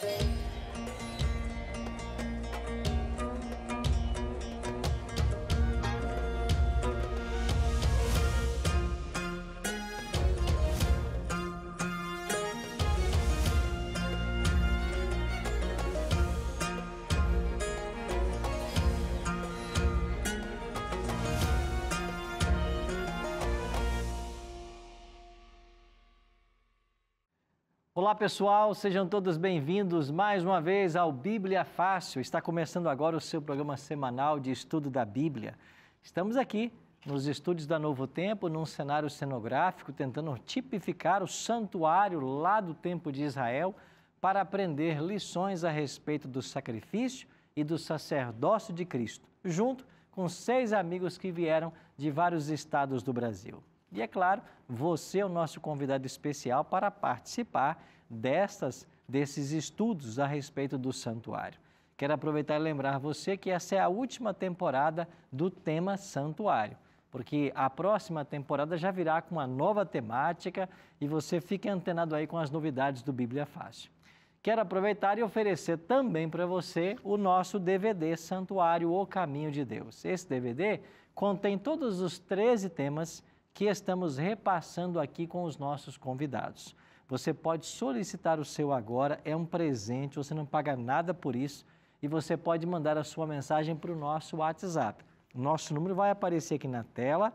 Thank you. Olá pessoal, sejam todos bem-vindos mais uma vez ao Bíblia Fácil. Está começando agora o seu programa semanal de estudo da Bíblia. Estamos aqui nos estúdios da Novo Tempo, num cenário cenográfico, tentando tipificar o santuário lá do tempo de Israel para aprender lições a respeito do sacrifício e do sacerdócio de Cristo, junto com seis amigos que vieram de vários estados do Brasil. E é claro, você é o nosso convidado especial para participar destas, desses estudos a respeito do santuário. Quero aproveitar e lembrar você que essa é a última temporada do tema santuário, porque a próxima temporada já virá com uma nova temática e você fique antenado aí com as novidades do Bíblia Fácil. Quero aproveitar e oferecer também para você o nosso DVD Santuário O Caminho de Deus. Esse DVD contém todos os 13 temas que estamos repassando aqui com os nossos convidados. Você pode solicitar o seu agora, é um presente, você não paga nada por isso e você pode mandar a sua mensagem para o nosso WhatsApp. Nosso número vai aparecer aqui na tela.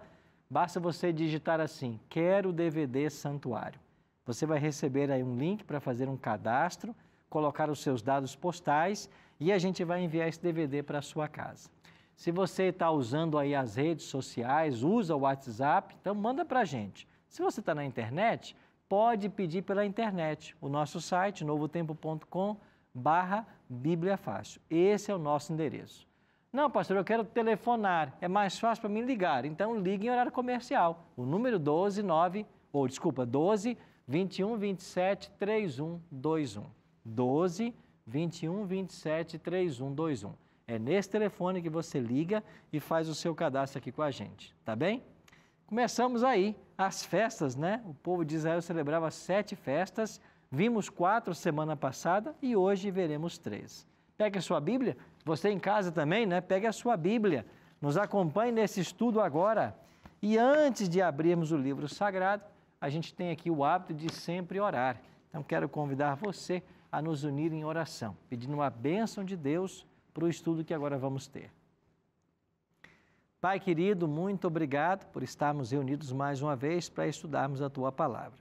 Basta você digitar assim: Quero DVD Santuário. Você vai receber aí um link para fazer um cadastro, colocar os seus dados postais e a gente vai enviar esse DVD para a sua casa. Se você está usando aí as redes sociais, usa o WhatsApp, então manda para a gente. Se você está na internet, pode pedir pela internet. O nosso site, novotempo.com, barra Bíblia Fácil. Esse é o nosso endereço. Não, pastor, eu quero telefonar. É mais fácil para mim ligar. Então, ligue em horário comercial. O número 129, ou desculpa, 12 21 27 3121. 12 21 27 3121. É nesse telefone que você liga e faz o seu cadastro aqui com a gente, tá bem? Começamos aí as festas, né? O povo de Israel celebrava sete festas, vimos quatro semana passada e hoje veremos três. Pegue a sua Bíblia, você em casa também, né? Pegue a sua Bíblia, nos acompanhe nesse estudo agora. E antes de abrirmos o livro sagrado, a gente tem aqui o hábito de sempre orar. Então quero convidar você a nos unir em oração, pedindo uma bênção de Deus para o estudo que agora vamos ter. Pai querido, muito obrigado por estarmos reunidos mais uma vez para estudarmos a tua palavra.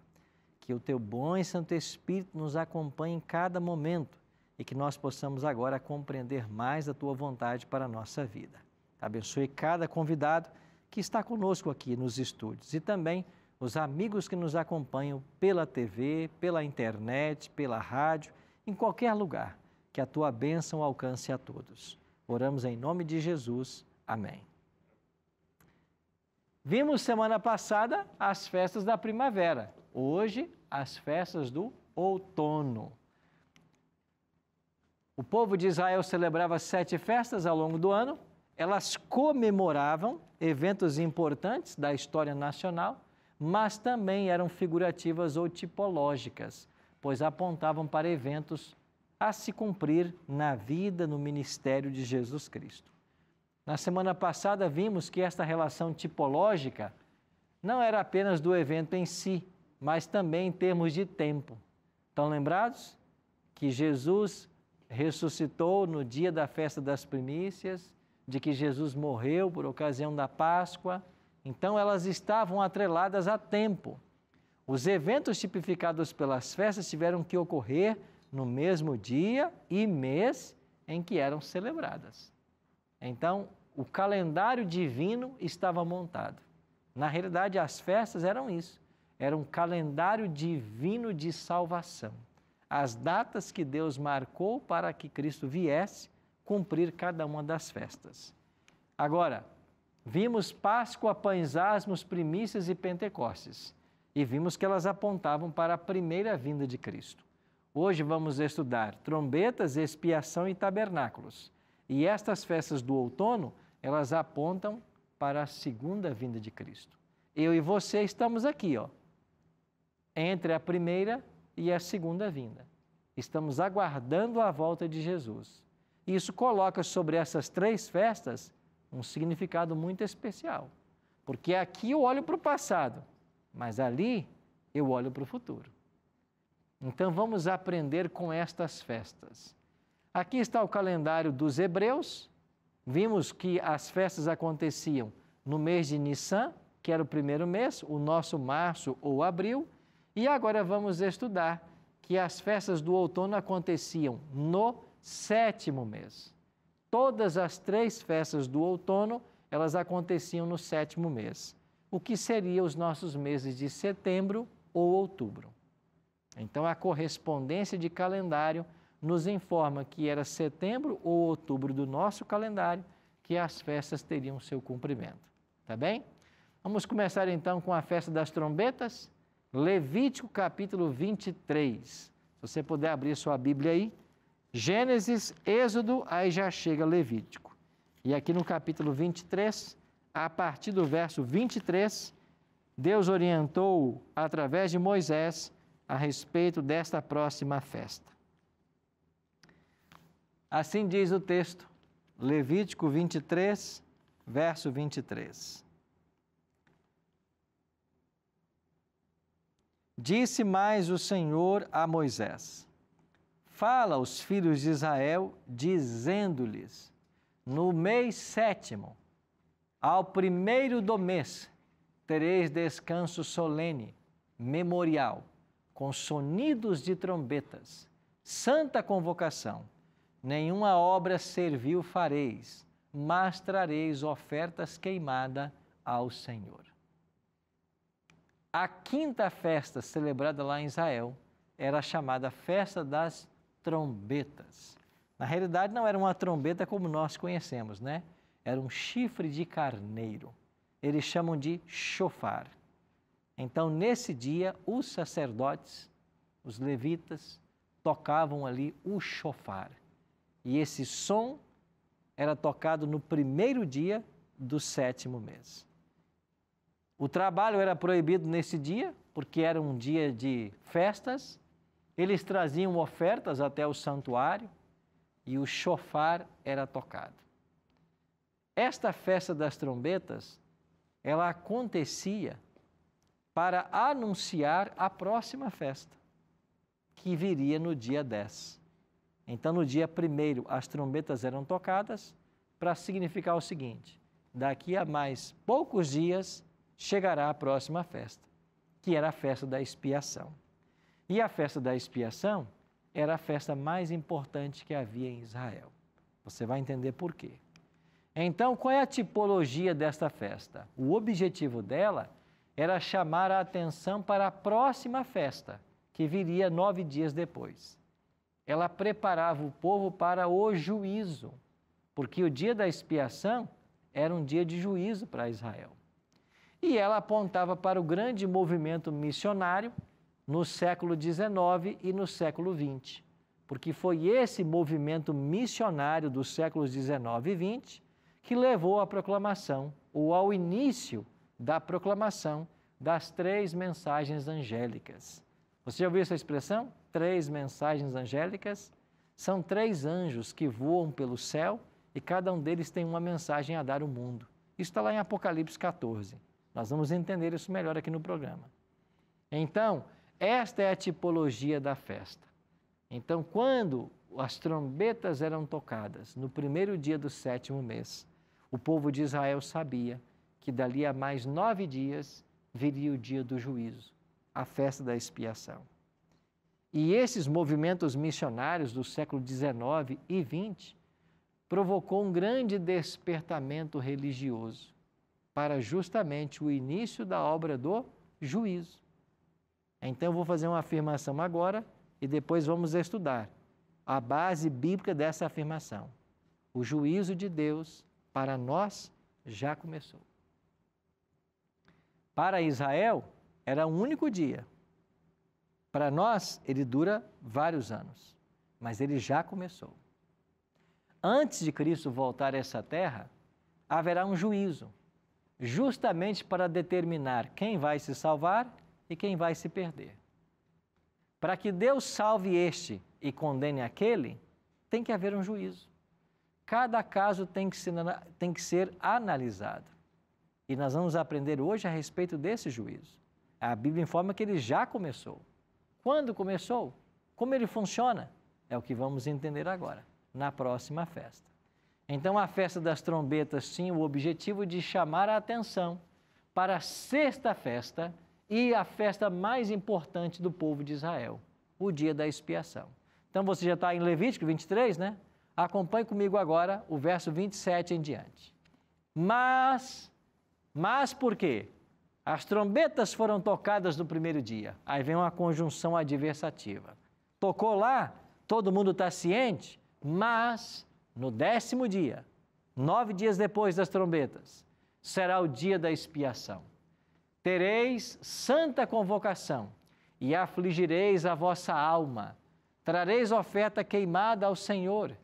Que o teu bom e santo Espírito nos acompanhe em cada momento e que nós possamos agora compreender mais a tua vontade para a nossa vida. Abençoe cada convidado que está conosco aqui nos estúdios e também os amigos que nos acompanham pela TV, pela internet, pela rádio, em qualquer lugar. Que a tua bênção alcance a todos. Oramos em nome de Jesus. Amém. Vimos semana passada as festas da primavera, hoje as festas do outono. O povo de Israel celebrava sete festas ao longo do ano, elas comemoravam eventos importantes da história nacional, mas também eram figurativas ou tipológicas, pois apontavam para eventos a se cumprir na vida, no ministério de Jesus Cristo. Na semana passada, vimos que esta relação tipológica não era apenas do evento em si, mas também em termos de tempo. Estão lembrados? Que Jesus ressuscitou no dia da festa das primícias, de que Jesus morreu por ocasião da Páscoa. Então, elas estavam atreladas a tempo. Os eventos tipificados pelas festas tiveram que ocorrer no mesmo dia e mês em que eram celebradas. Então, o calendário divino estava montado. Na realidade, as festas eram isso. Era um calendário divino de salvação. As datas que Deus marcou para que Cristo viesse cumprir cada uma das festas. Agora, vimos Páscoa, pães asmos, primícias e Pentecostes. E vimos que elas apontavam para a primeira vinda de Cristo. Hoje vamos estudar trombetas, expiação e tabernáculos. E estas festas do outono, elas apontam para a segunda vinda de Cristo. Eu e você estamos aqui, ó, entre a primeira e a segunda vinda. Estamos aguardando a volta de Jesus. Isso coloca sobre essas três festas um significado muito especial. Porque aqui eu olho para o passado, mas ali eu olho para o futuro. Então vamos aprender com estas festas Aqui está o calendário dos hebreus. Vimos que as festas aconteciam no mês de Nissan, que era o primeiro mês, o nosso março ou abril. E agora vamos estudar que as festas do outono aconteciam no sétimo mês. Todas as três festas do outono, elas aconteciam no sétimo mês, o que seria os nossos meses de setembro ou outubro. Então, a correspondência de calendário nos informa que era setembro ou outubro do nosso calendário que as festas teriam seu cumprimento. Tá bem? Vamos começar então com a festa das trombetas, Levítico capítulo 23. Se você puder abrir sua Bíblia aí, Gênesis, Êxodo, aí já chega Levítico. E aqui no capítulo 23, a partir do verso 23, Deus orientou através de Moisés a respeito desta próxima festa. Assim diz o texto, Levítico 23, verso 23. Disse mais o Senhor a Moisés: Fala aos filhos de Israel, dizendo-lhes: No mês sétimo, ao primeiro do mês, tereis descanso solene, memorial, com sonidos de trombetas, santa convocação Nenhuma obra servil fareis, mas trareis ofertas queimada ao Senhor. A quinta festa celebrada lá em Israel era chamada Festa das Trombetas. Na realidade, não era uma trombeta como nós conhecemos, né? Era um chifre de carneiro. Eles chamam de chofar. Então, nesse dia, os sacerdotes, os levitas, tocavam ali o chofar. E esse som era tocado no primeiro dia do sétimo mês. O trabalho era proibido nesse dia, porque era um dia de festas. Eles traziam ofertas até o santuário e o chofar era tocado. Esta festa das trombetas, ela acontecia para anunciar a próxima festa, que viria no dia 10. Então, no dia primeiro, as trombetas eram tocadas para significar o seguinte: daqui a mais poucos dias chegará a próxima festa, que era a festa da expiação. E a festa da expiação era a festa mais importante que havia em Israel. Você vai entender por quê. Então, qual é a tipologia desta festa? O objetivo dela era chamar a atenção para a próxima festa, que viria nove dias depois ela preparava o povo para o juízo, porque o dia da expiação era um dia de juízo para Israel. E ela apontava para o grande movimento missionário no século XIX e no século XX, porque foi esse movimento missionário dos séculos XIX e XX que levou à proclamação, ou ao início da proclamação, das três mensagens angélicas. Você já ouviu essa expressão? Três mensagens angélicas. São três anjos que voam pelo céu e cada um deles tem uma mensagem a dar ao mundo. Isso está lá em Apocalipse 14. Nós vamos entender isso melhor aqui no programa. Então, esta é a tipologia da festa. Então, quando as trombetas eram tocadas no primeiro dia do sétimo mês, o povo de Israel sabia que dali a mais nove dias viria o dia do juízo a festa da expiação. E esses movimentos missionários do século XIX e XX provocou um grande despertamento religioso para justamente o início da obra do juízo. Então eu vou fazer uma afirmação agora e depois vamos estudar a base bíblica dessa afirmação. O juízo de Deus para nós já começou. Para Israel, era um único dia. Para nós, ele dura vários anos, mas ele já começou. Antes de Cristo voltar a essa terra, haverá um juízo, justamente para determinar quem vai se salvar e quem vai se perder. Para que Deus salve este e condene aquele, tem que haver um juízo. Cada caso tem que ser, tem que ser analisado. E nós vamos aprender hoje a respeito desse juízo. A Bíblia informa que ele já começou. Quando começou? Como ele funciona? É o que vamos entender agora, na próxima festa. Então, a festa das trombetas tinha o objetivo de chamar a atenção para a sexta festa e a festa mais importante do povo de Israel, o dia da expiação. Então, você já está em Levítico 23, né? Acompanhe comigo agora o verso 27 em diante. Mas, mas por quê? As trombetas foram tocadas no primeiro dia. Aí vem uma conjunção adversativa. Tocou lá, todo mundo está ciente, mas no décimo dia, nove dias depois das trombetas, será o dia da expiação. Tereis santa convocação e afligireis a vossa alma. Trareis oferta queimada ao Senhor.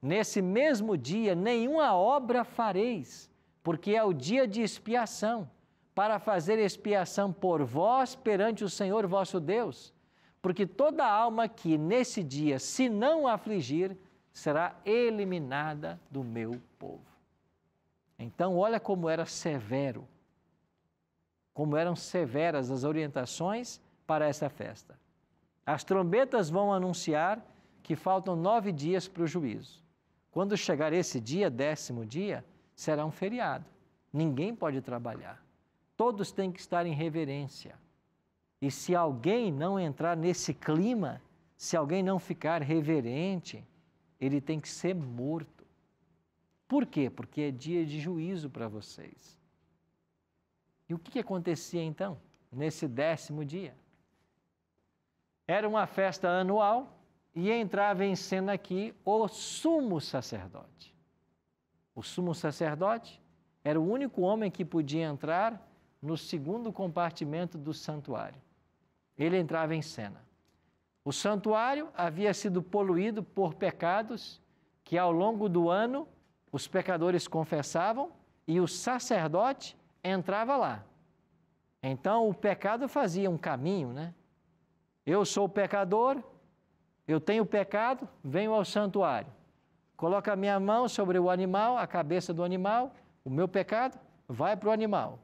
Nesse mesmo dia, nenhuma obra fareis, porque é o dia de expiação para fazer expiação por vós perante o Senhor vosso Deus, porque toda alma que nesse dia se não afligir será eliminada do meu povo. Então, olha como era severo, como eram severas as orientações para essa festa. As trombetas vão anunciar que faltam nove dias para o juízo. Quando chegar esse dia, décimo dia, será um feriado. Ninguém pode trabalhar. Todos têm que estar em reverência. E se alguém não entrar nesse clima, se alguém não ficar reverente, ele tem que ser morto. Por quê? Porque é dia de juízo para vocês. E o que, acontecia então, nesse décimo dia? Era uma festa anual e entrava em cena aqui o sumo sacerdote. O sumo sacerdote era o único homem que podia entrar no segundo compartimento do santuário. Ele entrava em cena. O santuário havia sido poluído por pecados que, ao longo do ano, os pecadores confessavam e o sacerdote entrava lá. Então, o pecado fazia um caminho, né? Eu sou pecador, eu tenho pecado, venho ao santuário. Coloca a minha mão sobre o animal, a cabeça do animal, o meu pecado vai para o animal.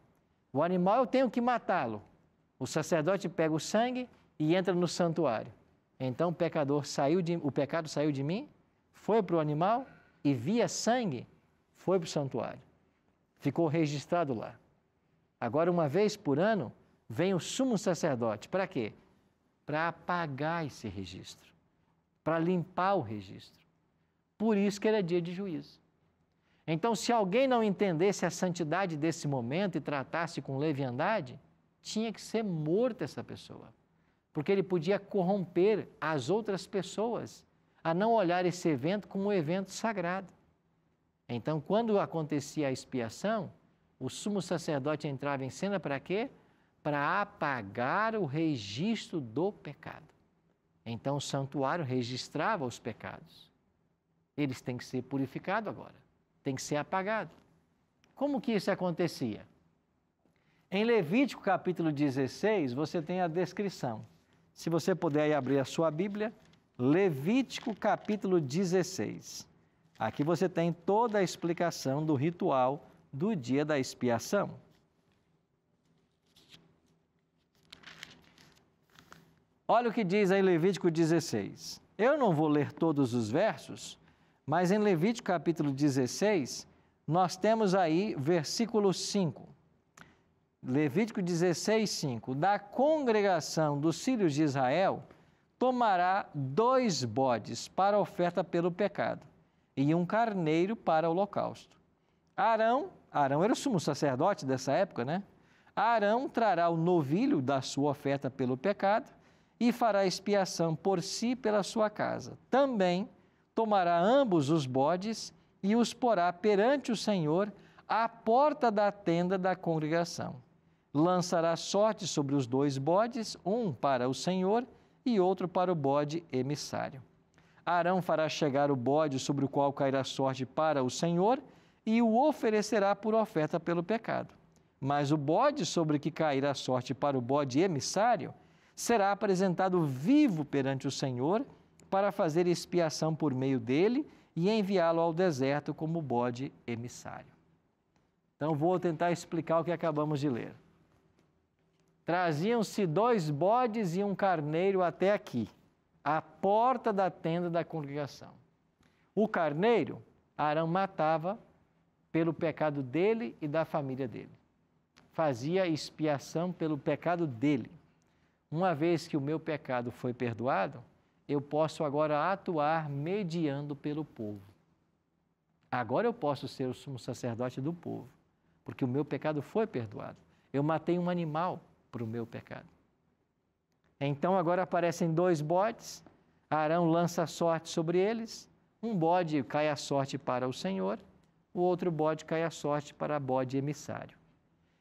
O animal eu tenho que matá-lo. O sacerdote pega o sangue e entra no santuário. Então o pecador saiu de, o pecado saiu de mim, foi para o animal e via sangue, foi para o santuário. Ficou registrado lá. Agora, uma vez por ano, vem o sumo sacerdote. Para quê? Para apagar esse registro, para limpar o registro. Por isso que era é dia de juízo. Então, se alguém não entendesse a santidade desse momento e tratasse com leviandade, tinha que ser morta essa pessoa, porque ele podia corromper as outras pessoas a não olhar esse evento como um evento sagrado. Então, quando acontecia a expiação, o sumo sacerdote entrava em cena para quê? Para apagar o registro do pecado. Então, o santuário registrava os pecados. Eles têm que ser purificados agora tem que ser apagado. Como que isso acontecia? Em Levítico capítulo 16, você tem a descrição. Se você puder abrir a sua Bíblia, Levítico capítulo 16. Aqui você tem toda a explicação do ritual do dia da expiação. Olha o que diz aí Levítico 16. Eu não vou ler todos os versos, mas em Levítico capítulo 16, nós temos aí versículo 5. Levítico 16, 5. Da congregação dos filhos de Israel tomará dois bodes para oferta pelo pecado e um carneiro para o holocausto. Arão, Arão era o sumo sacerdote dessa época, né? Arão trará o novilho da sua oferta pelo pecado e fará expiação por si e pela sua casa. Também tomará ambos os bodes e os porá perante o Senhor à porta da tenda da congregação. Lançará sorte sobre os dois bodes, um para o Senhor e outro para o bode emissário. Arão fará chegar o bode sobre o qual cairá sorte para o Senhor e o oferecerá por oferta pelo pecado. Mas o bode sobre que cairá sorte para o bode emissário será apresentado vivo perante o Senhor para fazer expiação por meio dele e enviá-lo ao deserto como bode emissário. Então vou tentar explicar o que acabamos de ler. Traziam-se dois bodes e um carneiro até aqui, à porta da tenda da congregação. O carneiro, Arão matava pelo pecado dele e da família dele. Fazia expiação pelo pecado dele. Uma vez que o meu pecado foi perdoado, eu posso agora atuar mediando pelo povo. Agora eu posso ser o sumo sacerdote do povo, porque o meu pecado foi perdoado. Eu matei um animal para o meu pecado. Então agora aparecem dois bodes, Arão lança a sorte sobre eles. Um bode cai a sorte para o Senhor, o outro bode cai a sorte para bode emissário.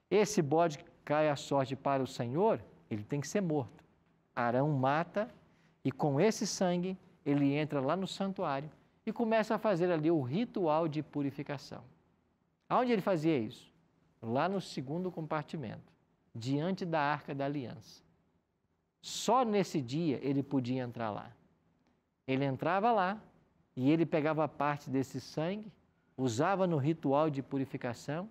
Esse bode cai a sorte para o Senhor, ele tem que ser morto. Arão mata e com esse sangue, ele entra lá no santuário e começa a fazer ali o ritual de purificação. Aonde ele fazia isso? Lá no segundo compartimento, diante da arca da aliança. Só nesse dia ele podia entrar lá. Ele entrava lá e ele pegava parte desse sangue, usava no ritual de purificação,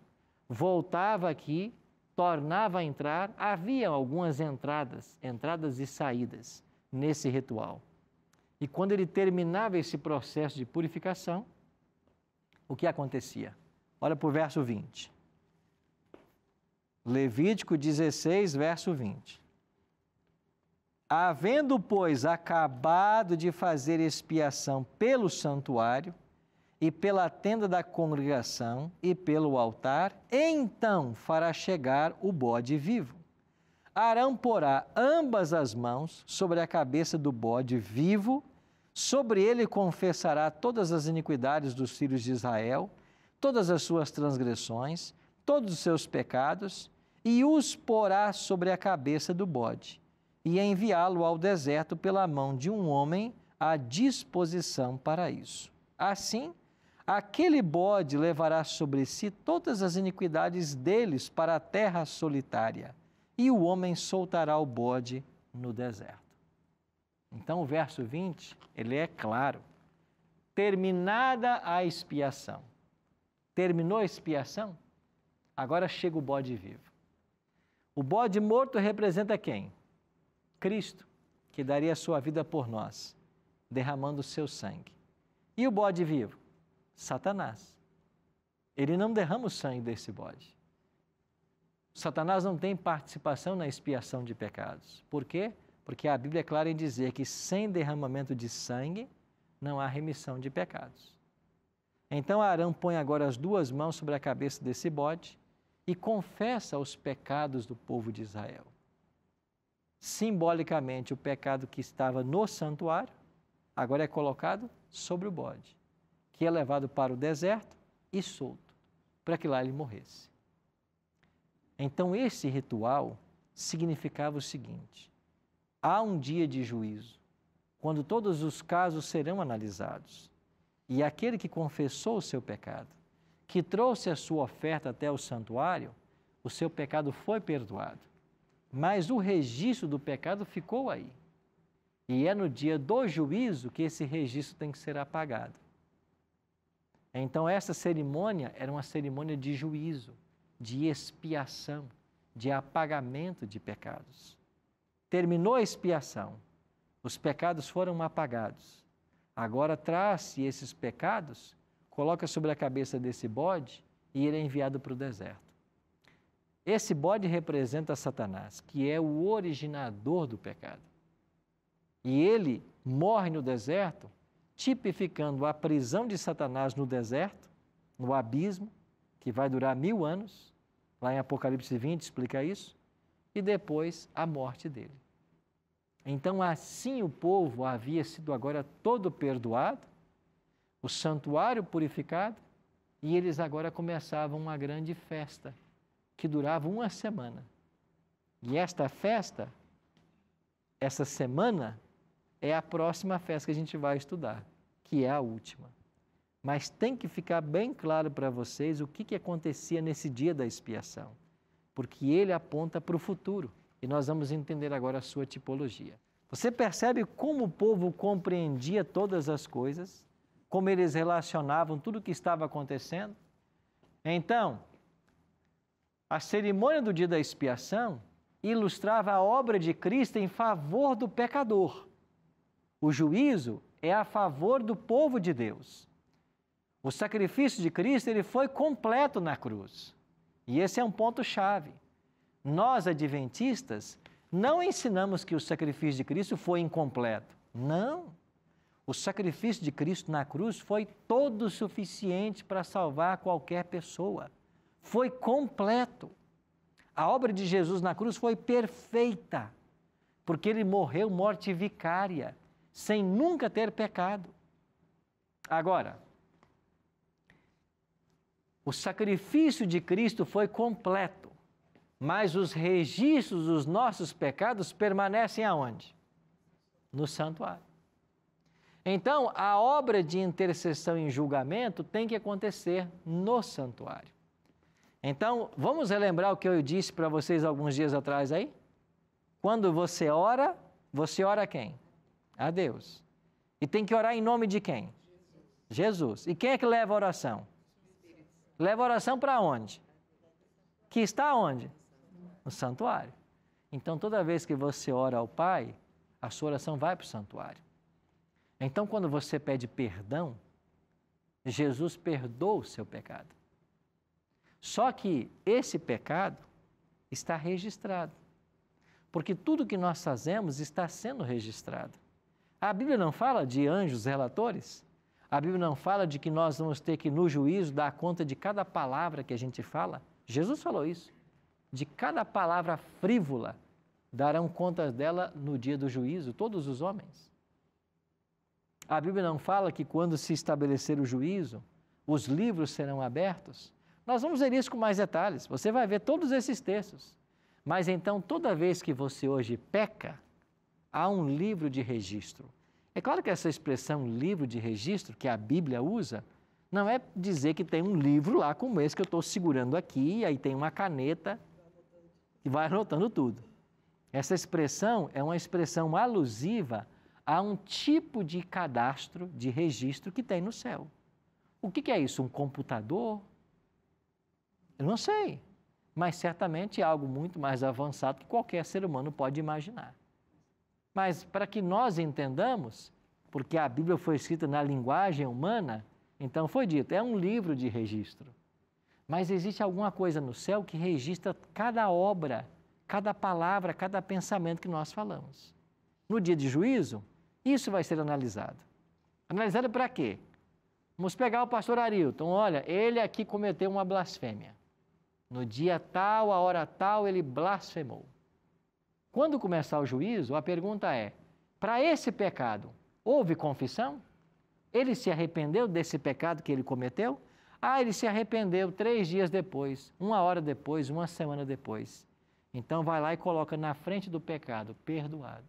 voltava aqui, tornava a entrar. Havia algumas entradas, entradas e saídas nesse ritual. E quando ele terminava esse processo de purificação, o que acontecia? Olha para o verso 20. Levítico 16, verso 20. Havendo, pois, acabado de fazer expiação pelo santuário e pela tenda da congregação e pelo altar, então fará chegar o bode vivo Arão porá ambas as mãos sobre a cabeça do bode vivo, sobre ele confessará todas as iniquidades dos filhos de Israel, todas as suas transgressões, todos os seus pecados, e os porá sobre a cabeça do bode, e enviá-lo ao deserto pela mão de um homem à disposição para isso. Assim, aquele bode levará sobre si todas as iniquidades deles para a terra solitária e o homem soltará o bode no deserto. Então, o verso 20, ele é claro. Terminada a expiação. Terminou a expiação? Agora chega o bode vivo. O bode morto representa quem? Cristo, que daria sua vida por nós, derramando o seu sangue. E o bode vivo? Satanás. Ele não derrama o sangue desse bode. Satanás não tem participação na expiação de pecados. Por quê? Porque a Bíblia é clara em dizer que sem derramamento de sangue não há remissão de pecados. Então Arão põe agora as duas mãos sobre a cabeça desse bode e confessa os pecados do povo de Israel. Simbolicamente, o pecado que estava no santuário agora é colocado sobre o bode, que é levado para o deserto e solto, para que lá ele morresse. Então, esse ritual significava o seguinte: há um dia de juízo, quando todos os casos serão analisados. E aquele que confessou o seu pecado, que trouxe a sua oferta até o santuário, o seu pecado foi perdoado. Mas o registro do pecado ficou aí. E é no dia do juízo que esse registro tem que ser apagado. Então, essa cerimônia era uma cerimônia de juízo de expiação, de apagamento de pecados. Terminou a expiação, os pecados foram apagados. Agora traz-se esses pecados, coloca sobre a cabeça desse bode e ele é enviado para o deserto. Esse bode representa Satanás, que é o originador do pecado. E ele morre no deserto, tipificando a prisão de Satanás no deserto, no abismo, que vai durar mil anos, lá em Apocalipse 20 explica isso, e depois a morte dele. Então, assim o povo havia sido agora todo perdoado, o santuário purificado, e eles agora começavam uma grande festa, que durava uma semana. E esta festa, essa semana, é a próxima festa que a gente vai estudar, que é a última. Mas tem que ficar bem claro para vocês o que, que acontecia nesse dia da expiação, porque ele aponta para o futuro. E nós vamos entender agora a sua tipologia. Você percebe como o povo compreendia todas as coisas, como eles relacionavam tudo o que estava acontecendo? Então, a cerimônia do dia da expiação ilustrava a obra de Cristo em favor do pecador. O juízo é a favor do povo de Deus. O sacrifício de Cristo ele foi completo na cruz. E esse é um ponto chave. Nós adventistas não ensinamos que o sacrifício de Cristo foi incompleto. Não. O sacrifício de Cristo na cruz foi todo suficiente para salvar qualquer pessoa. Foi completo. A obra de Jesus na cruz foi perfeita, porque ele morreu morte vicária, sem nunca ter pecado. Agora, o sacrifício de Cristo foi completo, mas os registros dos nossos pecados permanecem aonde? No santuário. Então, a obra de intercessão e julgamento tem que acontecer no santuário. Então, vamos relembrar o que eu disse para vocês alguns dias atrás aí? Quando você ora, você ora a quem? A Deus. E tem que orar em nome de quem? Jesus. Jesus. E quem é que leva a oração? Leva a oração para onde? Que está onde? No santuário. Então, toda vez que você ora ao Pai, a sua oração vai para o santuário. Então, quando você pede perdão, Jesus perdoou o seu pecado. Só que esse pecado está registrado. Porque tudo que nós fazemos está sendo registrado. A Bíblia não fala de anjos relatores? A Bíblia não fala de que nós vamos ter que, no juízo, dar conta de cada palavra que a gente fala? Jesus falou isso. De cada palavra frívola darão contas dela no dia do juízo, todos os homens. A Bíblia não fala que quando se estabelecer o juízo, os livros serão abertos. Nós vamos ver isso com mais detalhes. Você vai ver todos esses textos. Mas então, toda vez que você hoje peca, há um livro de registro. É claro que essa expressão livro de registro que a Bíblia usa não é dizer que tem um livro lá como esse que eu estou segurando aqui, e aí tem uma caneta e vai anotando tudo. Essa expressão é uma expressão alusiva a um tipo de cadastro, de registro que tem no céu. O que, que é isso? Um computador? Eu não sei, mas certamente é algo muito mais avançado que qualquer ser humano pode imaginar. Mas para que nós entendamos, porque a Bíblia foi escrita na linguagem humana, então foi dito, é um livro de registro. Mas existe alguma coisa no céu que registra cada obra, cada palavra, cada pensamento que nós falamos. No dia de juízo, isso vai ser analisado. Analisado para quê? Vamos pegar o pastor Arilton. Olha, ele aqui cometeu uma blasfêmia. No dia tal, a hora tal, ele blasfemou. Quando começar o juízo, a pergunta é: para esse pecado, houve confissão? Ele se arrependeu desse pecado que ele cometeu? Ah, ele se arrependeu três dias depois, uma hora depois, uma semana depois. Então vai lá e coloca na frente do pecado, perdoado.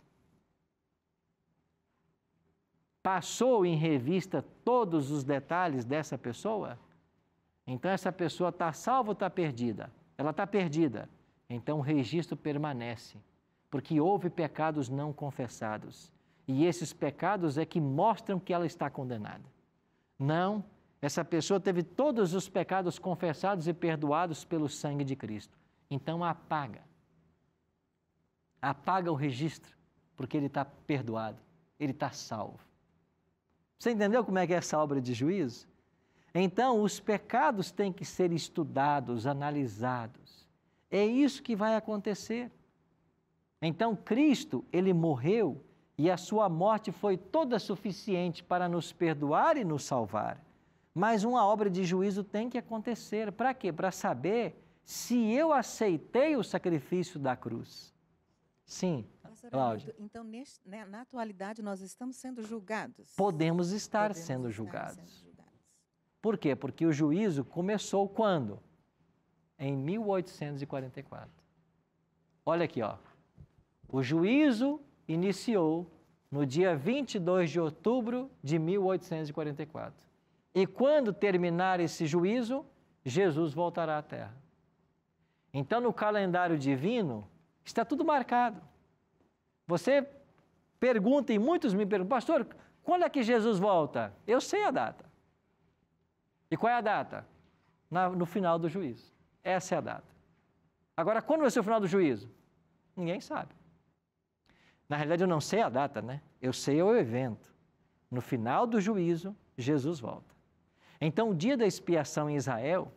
Passou em revista todos os detalhes dessa pessoa? Então essa pessoa está salva ou está perdida? Ela está perdida. Então o registro permanece porque houve pecados não confessados. E esses pecados é que mostram que ela está condenada. Não, essa pessoa teve todos os pecados confessados e perdoados pelo sangue de Cristo. Então apaga. Apaga o registro, porque ele está perdoado, ele está salvo. Você entendeu como é que é essa obra de juízo? Então, os pecados têm que ser estudados, analisados. É isso que vai acontecer. Então Cristo, ele morreu e a sua morte foi toda suficiente para nos perdoar e nos salvar. Mas uma obra de juízo tem que acontecer. Para quê? Para saber se eu aceitei o sacrifício da cruz. Sim, Cláudia. Então, neste, né, na atualidade, nós estamos sendo julgados? Podemos estar, Podemos sendo, estar julgados. sendo julgados. Por quê? Porque o juízo começou quando? Em 1844. Olha aqui, ó. O juízo iniciou no dia 22 de outubro de 1844. E quando terminar esse juízo, Jesus voltará à Terra. Então, no calendário divino, está tudo marcado. Você pergunta, e muitos me perguntam, pastor, quando é que Jesus volta? Eu sei a data. E qual é a data? Na, no final do juízo. Essa é a data. Agora, quando vai ser o final do juízo? Ninguém sabe. Na realidade, eu não sei a data, né? Eu sei o evento. No final do juízo, Jesus volta. Então, o dia da expiação em Israel,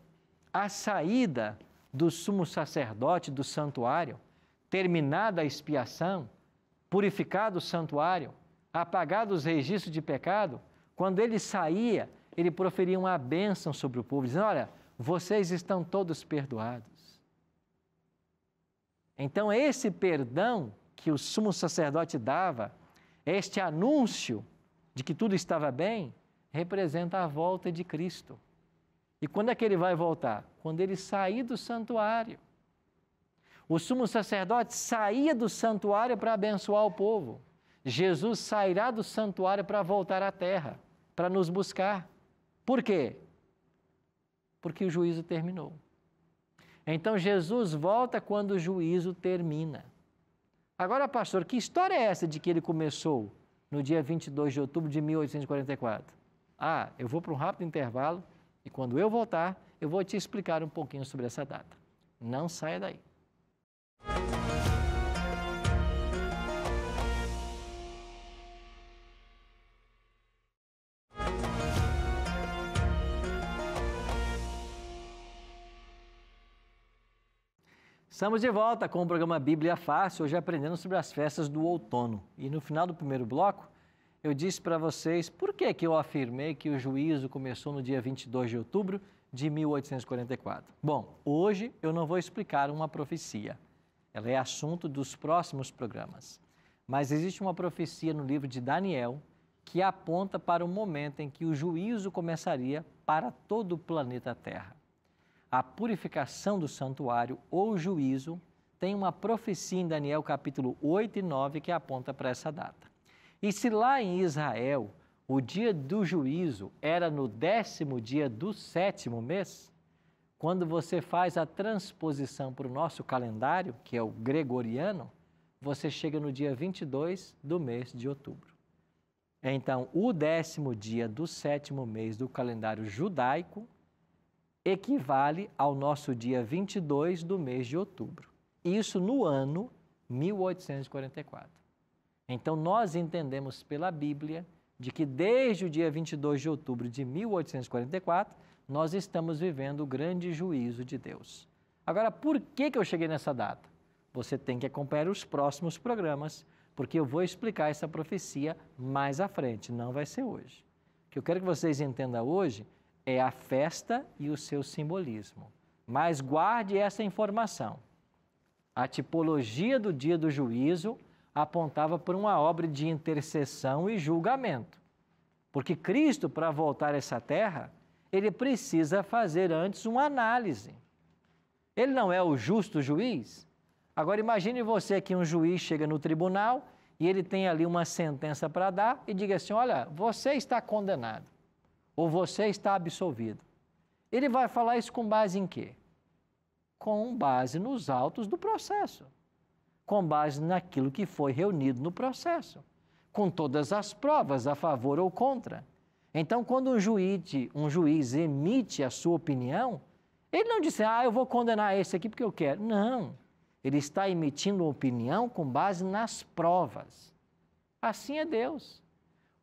a saída do sumo sacerdote do santuário, terminada a expiação, purificado o santuário, apagado os registros de pecado, quando ele saía, ele proferia uma bênção sobre o povo, dizendo: Olha, vocês estão todos perdoados. Então, esse perdão que o sumo sacerdote dava, este anúncio de que tudo estava bem, representa a volta de Cristo. E quando é que ele vai voltar? Quando ele sair do santuário. O sumo sacerdote saía do santuário para abençoar o povo. Jesus sairá do santuário para voltar à terra, para nos buscar. Por quê? Porque o juízo terminou. Então Jesus volta quando o juízo termina. Agora, pastor, que história é essa de que ele começou no dia 22 de outubro de 1844? Ah, eu vou para um rápido intervalo e quando eu voltar, eu vou te explicar um pouquinho sobre essa data. Não saia daí. Estamos de volta com o programa Bíblia Fácil, hoje aprendendo sobre as festas do outono. E no final do primeiro bloco, eu disse para vocês por que, que eu afirmei que o juízo começou no dia 22 de outubro de 1844. Bom, hoje eu não vou explicar uma profecia. Ela é assunto dos próximos programas. Mas existe uma profecia no livro de Daniel que aponta para o momento em que o juízo começaria para todo o planeta Terra a purificação do santuário ou juízo, tem uma profecia em Daniel capítulo 8 e 9 que aponta para essa data. E se lá em Israel o dia do juízo era no décimo dia do sétimo mês, quando você faz a transposição para o nosso calendário, que é o gregoriano, você chega no dia 22 do mês de outubro. Então, o décimo dia do sétimo mês do calendário judaico equivale ao nosso dia 22 do mês de outubro. Isso no ano 1844. Então, nós entendemos pela Bíblia de que desde o dia 22 de outubro de 1844, nós estamos vivendo o grande juízo de Deus. Agora, por que, que eu cheguei nessa data? Você tem que acompanhar os próximos programas, porque eu vou explicar essa profecia mais à frente, não vai ser hoje. O que eu quero que vocês entendam hoje é a festa e o seu simbolismo. Mas guarde essa informação. A tipologia do dia do juízo apontava para uma obra de intercessão e julgamento. Porque Cristo, para voltar a essa terra, ele precisa fazer antes uma análise. Ele não é o justo juiz? Agora imagine você que um juiz chega no tribunal e ele tem ali uma sentença para dar e diga assim: olha, você está condenado ou você está absolvido. Ele vai falar isso com base em quê? Com base nos autos do processo, com base naquilo que foi reunido no processo, com todas as provas a favor ou contra. Então, quando um juiz, um juiz emite a sua opinião, ele não disse, ah, eu vou condenar esse aqui porque eu quero. Não. Ele está emitindo opinião com base nas provas. Assim é Deus.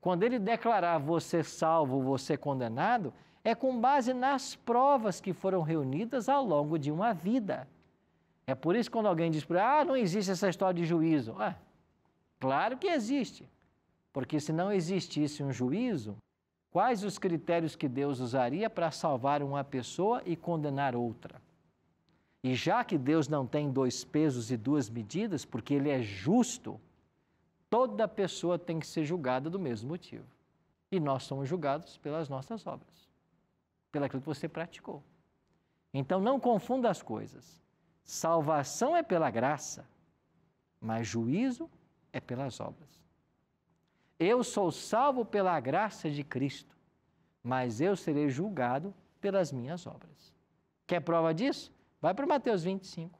Quando ele declarar você salvo, você condenado, é com base nas provas que foram reunidas ao longo de uma vida. É por isso que quando alguém diz para ah, não existe essa história de juízo. Ah, claro que existe. Porque se não existisse um juízo, quais os critérios que Deus usaria para salvar uma pessoa e condenar outra? E já que Deus não tem dois pesos e duas medidas, porque ele é justo, toda pessoa tem que ser julgada do mesmo motivo. E nós somos julgados pelas nossas obras, pelaquilo que você praticou. Então não confunda as coisas. Salvação é pela graça, mas juízo é pelas obras. Eu sou salvo pela graça de Cristo, mas eu serei julgado pelas minhas obras. Quer prova disso? Vai para Mateus 25.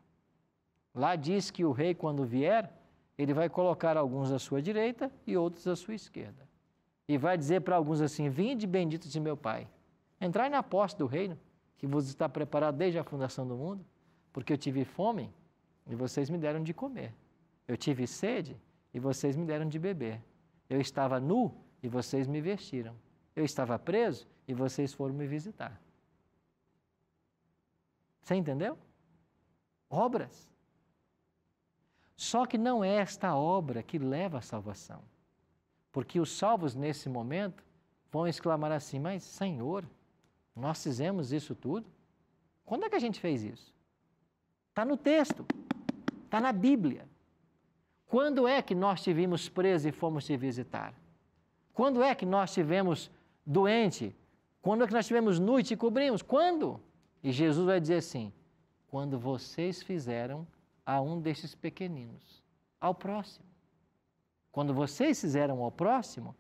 Lá diz que o rei, quando vier, ele vai colocar alguns à sua direita e outros à sua esquerda. E vai dizer para alguns assim: Vinde, benditos de meu Pai, entrai na posse do reino, que vos está preparado desde a fundação do mundo, porque eu tive fome e vocês me deram de comer. Eu tive sede e vocês me deram de beber. Eu estava nu e vocês me vestiram. Eu estava preso e vocês foram me visitar. Você entendeu? Obras. Só que não é esta obra que leva à salvação. Porque os salvos, nesse momento, vão exclamar assim: Mas, Senhor, nós fizemos isso tudo? Quando é que a gente fez isso? Está no texto, está na Bíblia. Quando é que nós tivemos preso e fomos te visitar? Quando é que nós tivemos doente? Quando é que nós tivemos noite e cobrimos? Quando? E Jesus vai dizer assim: quando vocês fizeram a um desses pequeninos, ao próximo. Quando vocês fizeram ao próximo,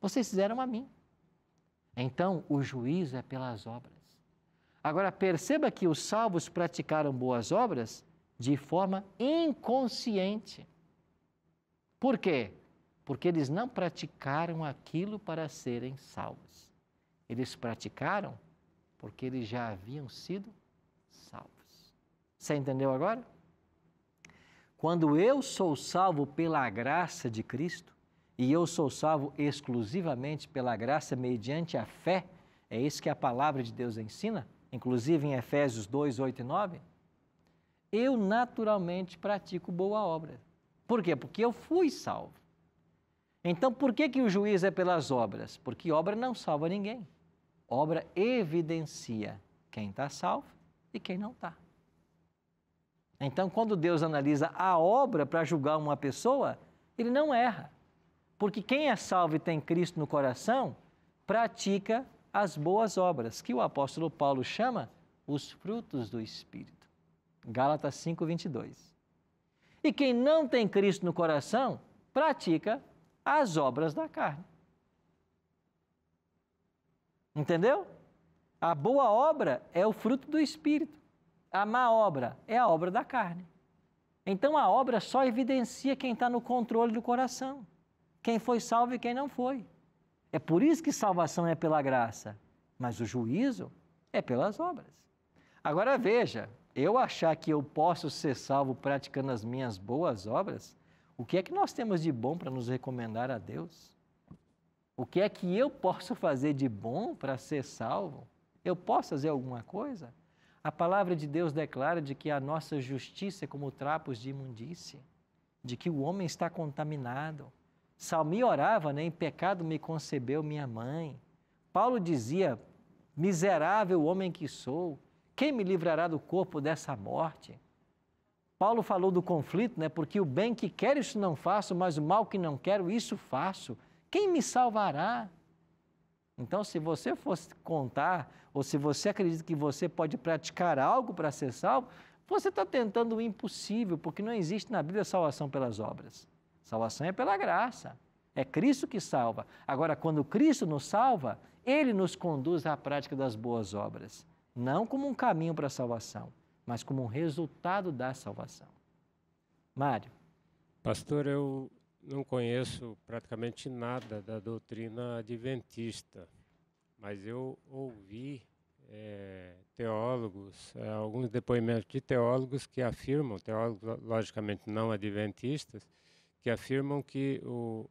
vocês fizeram a mim. Então, o juízo é pelas obras. Agora, perceba que os salvos praticaram boas obras de forma inconsciente. Por quê? Porque eles não praticaram aquilo para serem salvos. Eles praticaram porque eles já haviam sido salvos. Você entendeu agora? Quando eu sou salvo pela graça de Cristo, e eu sou salvo exclusivamente pela graça mediante a fé, é isso que a palavra de Deus ensina, inclusive em Efésios 2, 8 e 9. Eu naturalmente pratico boa obra. Por quê? Porque eu fui salvo. Então, por que, que o juiz é pelas obras? Porque obra não salva ninguém. Obra evidencia quem está salvo e quem não está. Então, quando Deus analisa a obra para julgar uma pessoa, ele não erra. Porque quem é salvo e tem Cristo no coração, pratica as boas obras, que o apóstolo Paulo chama os frutos do Espírito. Gálatas 5, 22. E quem não tem Cristo no coração, pratica as obras da carne. Entendeu? A boa obra é o fruto do Espírito a má obra é a obra da carne. Então a obra só evidencia quem está no controle do coração, quem foi salvo e quem não foi. É por isso que salvação é pela graça, mas o juízo é pelas obras. Agora veja, eu achar que eu posso ser salvo praticando as minhas boas obras, o que é que nós temos de bom para nos recomendar a Deus? O que é que eu posso fazer de bom para ser salvo? Eu posso fazer alguma coisa? A palavra de Deus declara de que a nossa justiça é como trapos de imundícia, de que o homem está contaminado. Salmi orava, né? em pecado me concebeu minha mãe. Paulo dizia, miserável homem que sou, quem me livrará do corpo dessa morte? Paulo falou do conflito, né? Porque o bem que quero, isso não faço, mas o mal que não quero, isso faço. Quem me salvará? Então, se você fosse contar, ou se você acredita que você pode praticar algo para ser salvo, você está tentando o impossível, porque não existe na Bíblia salvação pelas obras. Salvação é pela graça. É Cristo que salva. Agora, quando Cristo nos salva, Ele nos conduz à prática das boas obras. Não como um caminho para a salvação, mas como um resultado da salvação. Mário. Pastor, eu não conheço praticamente nada da doutrina adventista, mas eu ouvi é, teólogos, é, alguns depoimentos de teólogos que afirmam, teólogos logicamente não adventistas, que afirmam que o,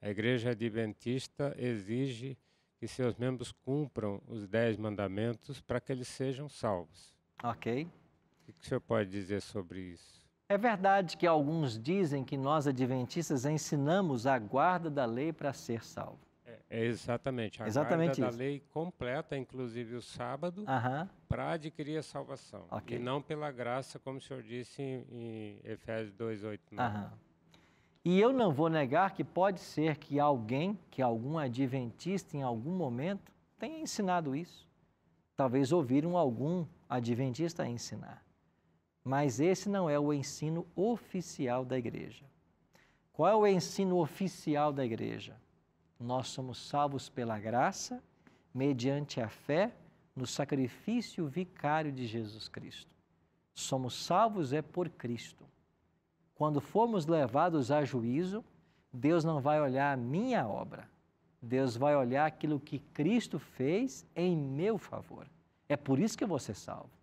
a igreja adventista exige que seus membros cumpram os dez mandamentos para que eles sejam salvos. Ok. O que, que o senhor pode dizer sobre isso? É verdade que alguns dizem que nós adventistas ensinamos a guarda da lei para ser salvo. É, é, exatamente, a exatamente guarda isso. da lei completa, inclusive o sábado, uhum. para adquirir a salvação. Okay. E não pela graça, como o senhor disse em, em Efésios 2, 8, 9. Uhum. E eu não vou negar que pode ser que alguém, que algum adventista em algum momento, tenha ensinado isso. Talvez ouviram algum adventista ensinar mas esse não é o ensino oficial da igreja. Qual é o ensino oficial da igreja? Nós somos salvos pela graça, mediante a fé no sacrifício vicário de Jesus Cristo. Somos salvos é por Cristo. Quando formos levados a juízo, Deus não vai olhar a minha obra. Deus vai olhar aquilo que Cristo fez em meu favor. É por isso que eu vou ser salvo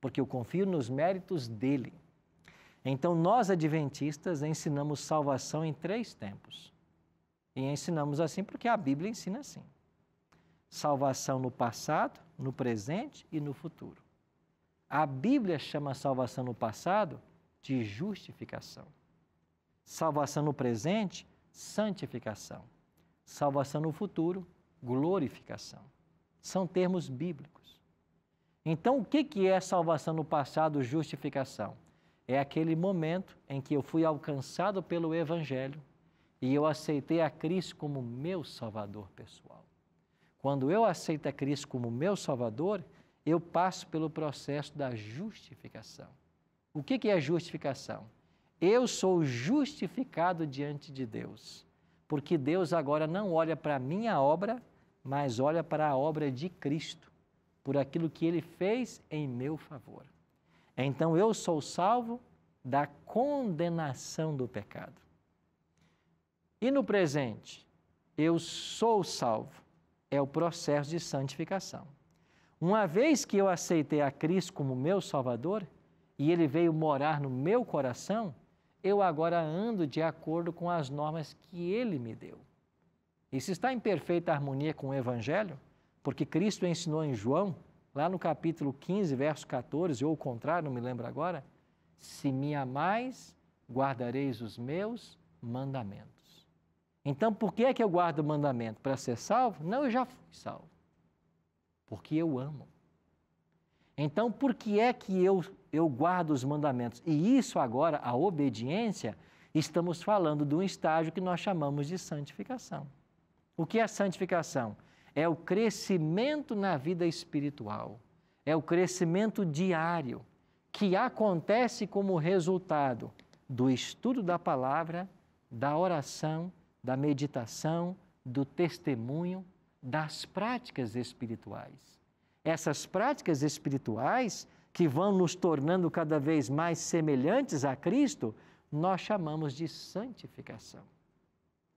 porque eu confio nos méritos dele. Então, nós adventistas ensinamos salvação em três tempos. E ensinamos assim porque a Bíblia ensina assim: salvação no passado, no presente e no futuro. A Bíblia chama a salvação no passado de justificação. Salvação no presente, santificação. Salvação no futuro, glorificação. São termos bíblicos. Então, o que, que é salvação no passado, justificação? É aquele momento em que eu fui alcançado pelo Evangelho e eu aceitei a Cristo como meu Salvador pessoal. Quando eu aceito a Cristo como meu Salvador, eu passo pelo processo da justificação. O que, que é justificação? Eu sou justificado diante de Deus, porque Deus agora não olha para a minha obra, mas olha para a obra de Cristo por aquilo que ele fez em meu favor. Então eu sou salvo da condenação do pecado. E no presente, eu sou salvo. É o processo de santificação. Uma vez que eu aceitei a Cristo como meu Salvador e ele veio morar no meu coração, eu agora ando de acordo com as normas que ele me deu. Isso está em perfeita harmonia com o Evangelho? Porque Cristo ensinou em João, lá no capítulo 15, verso 14, ou o contrário, não me lembro agora, se me amais, guardareis os meus mandamentos. Então, por que é que eu guardo o mandamento? Para ser salvo? Não, eu já fui salvo. Porque eu amo. Então, por que é que eu, eu guardo os mandamentos? E isso agora, a obediência, estamos falando de um estágio que nós chamamos de santificação. O que é santificação? é o crescimento na vida espiritual, é o crescimento diário que acontece como resultado do estudo da palavra, da oração, da meditação, do testemunho, das práticas espirituais. Essas práticas espirituais que vão nos tornando cada vez mais semelhantes a Cristo, nós chamamos de santificação.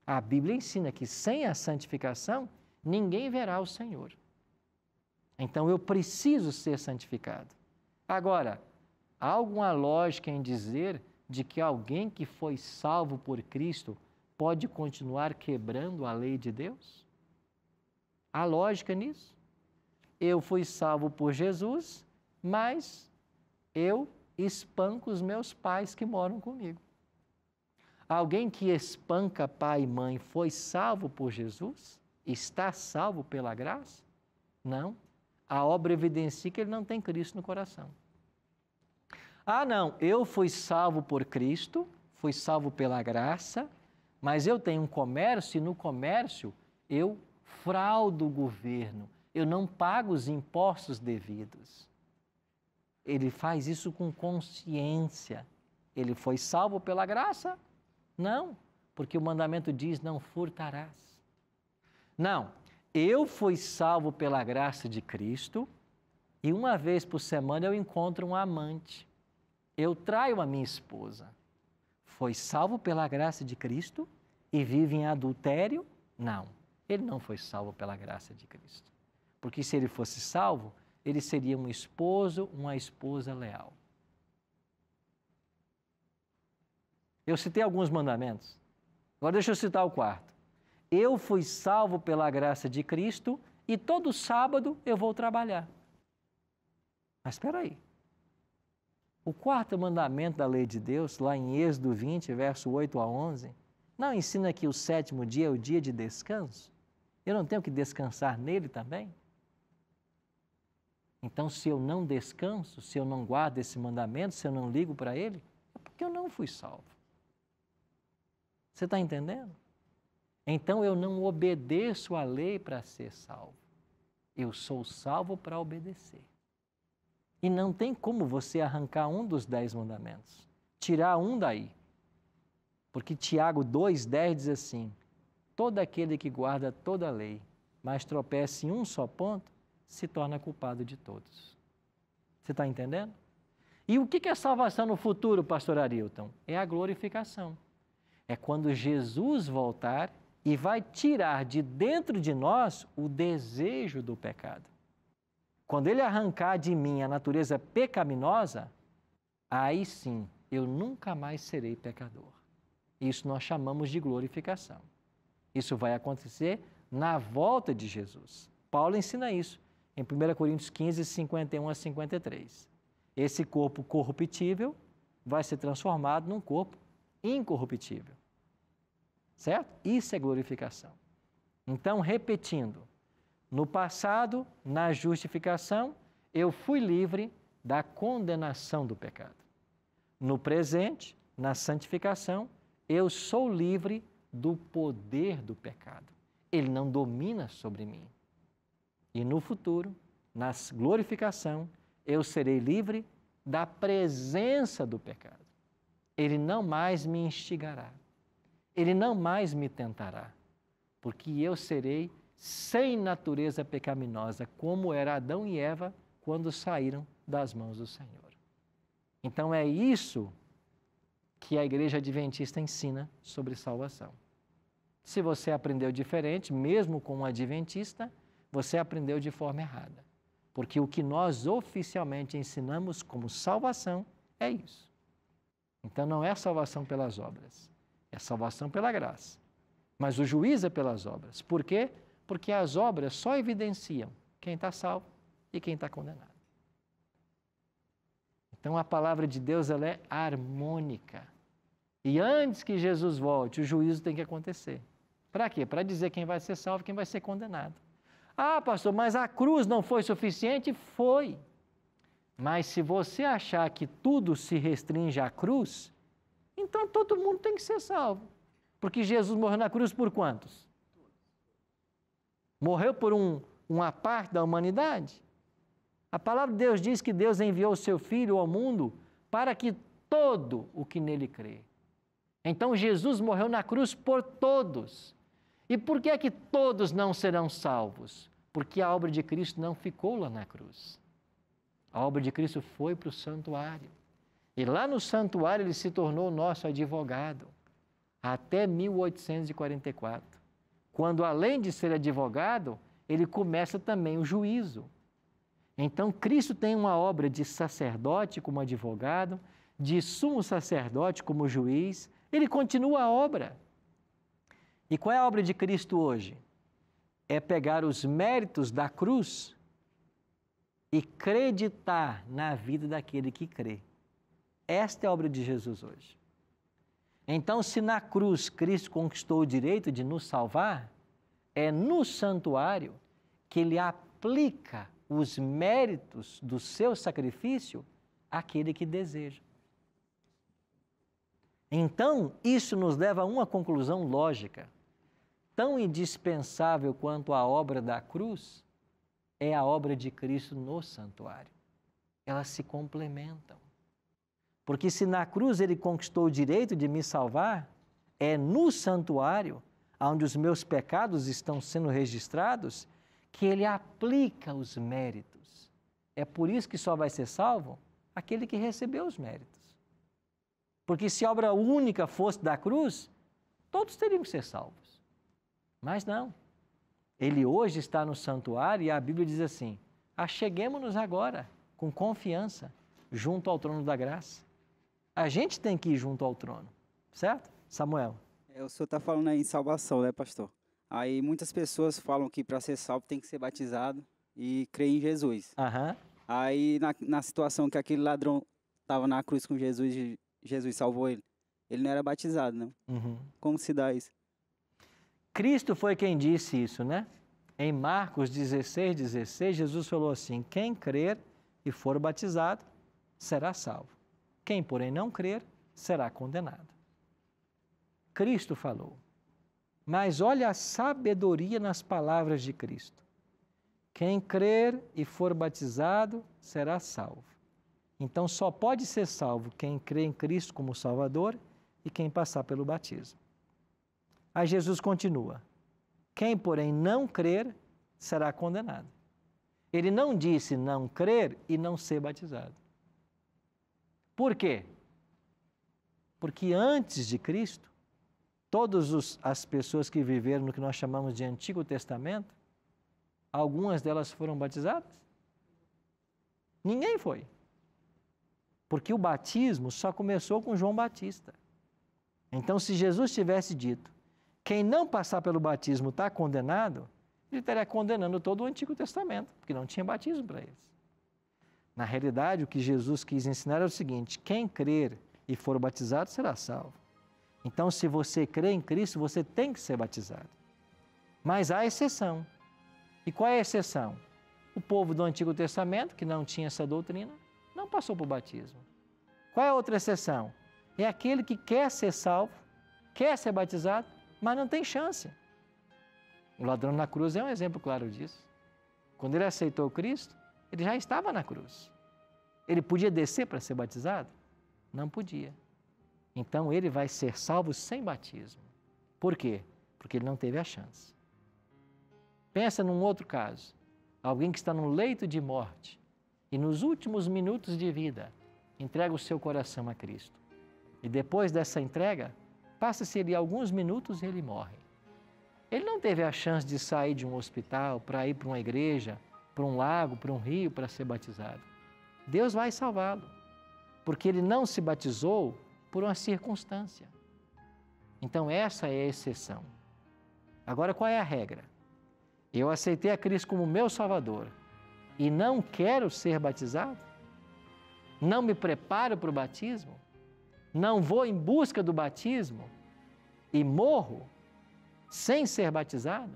A Bíblia ensina que sem a santificação, ninguém verá o Senhor. Então eu preciso ser santificado. Agora, há alguma lógica em dizer de que alguém que foi salvo por Cristo pode continuar quebrando a lei de Deus? Há lógica nisso? Eu fui salvo por Jesus, mas eu espanco os meus pais que moram comigo. Alguém que espanca pai e mãe foi salvo por Jesus? Está salvo pela graça? Não. A obra evidencia que ele não tem Cristo no coração. Ah, não, eu fui salvo por Cristo, fui salvo pela graça, mas eu tenho um comércio e no comércio eu fraudo o governo, eu não pago os impostos devidos. Ele faz isso com consciência. Ele foi salvo pela graça? Não, porque o mandamento diz: não furtarás. Não, eu fui salvo pela graça de Cristo e uma vez por semana eu encontro um amante. Eu traio a minha esposa. Foi salvo pela graça de Cristo e vive em adultério? Não, ele não foi salvo pela graça de Cristo. Porque se ele fosse salvo, ele seria um esposo, uma esposa leal. Eu citei alguns mandamentos. Agora deixa eu citar o quarto. Eu fui salvo pela graça de Cristo e todo sábado eu vou trabalhar. Mas espera aí. O quarto mandamento da lei de Deus, lá em Êxodo 20, verso 8 a 11, não ensina que o sétimo dia é o dia de descanso? Eu não tenho que descansar nele também? Então, se eu não descanso, se eu não guardo esse mandamento, se eu não ligo para ele, é porque eu não fui salvo. Você está entendendo? Então eu não obedeço à lei para ser salvo. Eu sou salvo para obedecer. E não tem como você arrancar um dos dez mandamentos, tirar um daí. Porque Tiago 2,10 diz assim: todo aquele que guarda toda a lei, mas tropece em um só ponto, se torna culpado de todos. Você está entendendo? E o que é salvação no futuro, pastor Arilton? É a glorificação. É quando Jesus voltar e vai tirar de dentro de nós o desejo do pecado. Quando ele arrancar de mim a natureza pecaminosa, aí sim eu nunca mais serei pecador. Isso nós chamamos de glorificação. Isso vai acontecer na volta de Jesus. Paulo ensina isso em 1 Coríntios 15, 51 a 53. Esse corpo corruptível vai ser transformado num corpo incorruptível. Certo? Isso é glorificação. Então, repetindo, no passado, na justificação, eu fui livre da condenação do pecado. No presente, na santificação, eu sou livre do poder do pecado. Ele não domina sobre mim. E no futuro, na glorificação, eu serei livre da presença do pecado. Ele não mais me instigará ele não mais me tentará, porque eu serei sem natureza pecaminosa, como era Adão e Eva quando saíram das mãos do Senhor. Então é isso que a igreja adventista ensina sobre salvação. Se você aprendeu diferente, mesmo com um adventista, você aprendeu de forma errada. Porque o que nós oficialmente ensinamos como salvação é isso. Então não é salvação pelas obras. É salvação pela graça. Mas o juízo é pelas obras. Por quê? Porque as obras só evidenciam quem está salvo e quem está condenado. Então a palavra de Deus ela é harmônica. E antes que Jesus volte, o juízo tem que acontecer. Para quê? Para dizer quem vai ser salvo e quem vai ser condenado. Ah, pastor, mas a cruz não foi suficiente? Foi. Mas se você achar que tudo se restringe à cruz, então todo mundo tem que ser salvo. Porque Jesus morreu na cruz por quantos? Morreu por um, uma parte da humanidade? A palavra de Deus diz que Deus enviou o seu Filho ao mundo para que todo o que nele crê. Então Jesus morreu na cruz por todos. E por que é que todos não serão salvos? Porque a obra de Cristo não ficou lá na cruz. A obra de Cristo foi para o santuário. E lá no santuário ele se tornou nosso advogado, até 1844, quando além de ser advogado, ele começa também o juízo. Então Cristo tem uma obra de sacerdote como advogado, de sumo sacerdote como juiz, ele continua a obra. E qual é a obra de Cristo hoje? É pegar os méritos da cruz e creditar na vida daquele que crê. Esta é a obra de Jesus hoje. Então, se na cruz Cristo conquistou o direito de nos salvar, é no santuário que ele aplica os méritos do seu sacrifício àquele que deseja. Então, isso nos leva a uma conclusão lógica. Tão indispensável quanto a obra da cruz é a obra de Cristo no santuário. Elas se complementam. Porque se na cruz ele conquistou o direito de me salvar, é no santuário, onde os meus pecados estão sendo registrados, que ele aplica os méritos. É por isso que só vai ser salvo aquele que recebeu os méritos. Porque se a obra única fosse da cruz, todos teriam que ser salvos. Mas não. Ele hoje está no santuário e a Bíblia diz assim: acheguemos-nos agora, com confiança, junto ao trono da graça a gente tem que ir junto ao trono, certo? Samuel. É, o senhor está falando em salvação, né, pastor? Aí muitas pessoas falam que para ser salvo tem que ser batizado e crer em Jesus. Uhum. Aí na, na situação que aquele ladrão estava na cruz com Jesus, Jesus salvou ele. Ele não era batizado, não. Uhum. Como se dá isso? Cristo foi quem disse isso, né? Em Marcos 16, 16, Jesus falou assim: Quem crer e for batizado será salvo. Quem, porém, não crer, será condenado. Cristo falou. Mas olha a sabedoria nas palavras de Cristo. Quem crer e for batizado será salvo. Então só pode ser salvo quem crê em Cristo como Salvador e quem passar pelo batismo. Aí Jesus continua: Quem, porém, não crer será condenado. Ele não disse não crer e não ser batizado. Por quê? Porque antes de Cristo, todas as pessoas que viveram no que nós chamamos de Antigo Testamento, algumas delas foram batizadas? Ninguém foi. Porque o batismo só começou com João Batista. Então, se Jesus tivesse dito, quem não passar pelo batismo está condenado, ele estaria condenando todo o Antigo Testamento, porque não tinha batismo para eles. Na realidade, o que Jesus quis ensinar é o seguinte: quem crer e for batizado será salvo. Então, se você crê em Cristo, você tem que ser batizado. Mas há exceção. E qual é a exceção? O povo do Antigo Testamento, que não tinha essa doutrina, não passou por batismo. Qual é a outra exceção? É aquele que quer ser salvo, quer ser batizado, mas não tem chance. O ladrão na cruz é um exemplo claro disso. Quando ele aceitou Cristo, ele já estava na cruz. Ele podia descer para ser batizado? Não podia. Então ele vai ser salvo sem batismo. Por quê? Porque ele não teve a chance. Pensa num outro caso. Alguém que está num leito de morte e nos últimos minutos de vida entrega o seu coração a Cristo. E depois dessa entrega, passa-se ele alguns minutos e ele morre. Ele não teve a chance de sair de um hospital para ir para uma igreja para um lago, para um rio para ser batizado. Deus vai salvá-lo, porque ele não se batizou por uma circunstância. Então, essa é a exceção. Agora, qual é a regra? Eu aceitei a Cristo como meu Salvador e não quero ser batizado? Não me preparo para o batismo? Não vou em busca do batismo e morro sem ser batizado?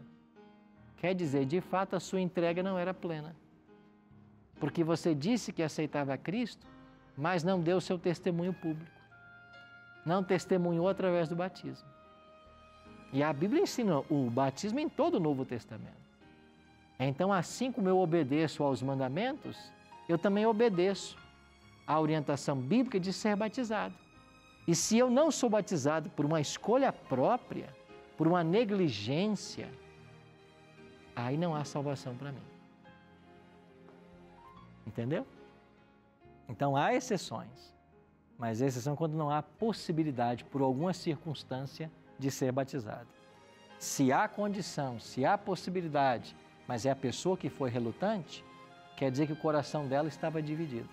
Quer dizer, de fato, a sua entrega não era plena. Porque você disse que aceitava Cristo, mas não deu seu testemunho público. Não testemunhou através do batismo. E a Bíblia ensina o batismo em todo o Novo Testamento. Então, assim como eu obedeço aos mandamentos, eu também obedeço à orientação bíblica de ser batizado. E se eu não sou batizado por uma escolha própria, por uma negligência, aí não há salvação para mim. Entendeu? Então há exceções, mas exceção é quando não há possibilidade, por alguma circunstância, de ser batizado. Se há condição, se há possibilidade, mas é a pessoa que foi relutante, quer dizer que o coração dela estava dividido.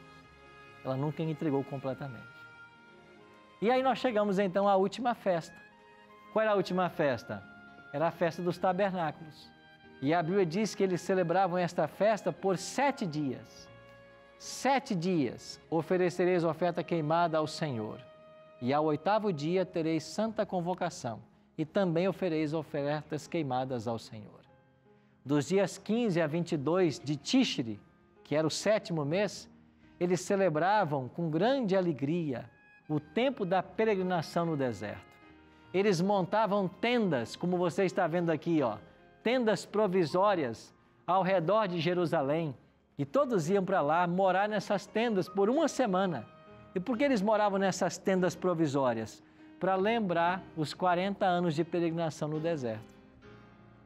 Ela nunca entregou completamente. E aí nós chegamos então à última festa. Qual era a última festa? Era a festa dos tabernáculos. E a Bíblia diz que eles celebravam esta festa por sete dias. Sete dias oferecereis oferta queimada ao Senhor. E ao oitavo dia tereis santa convocação, e também ofereis ofertas queimadas ao Senhor. Dos dias 15 a 22 de Tishri, que era o sétimo mês, eles celebravam com grande alegria o tempo da peregrinação no deserto. Eles montavam tendas, como você está vendo aqui, ó tendas provisórias ao redor de Jerusalém. E todos iam para lá morar nessas tendas por uma semana. E por que eles moravam nessas tendas provisórias? Para lembrar os 40 anos de peregrinação no deserto.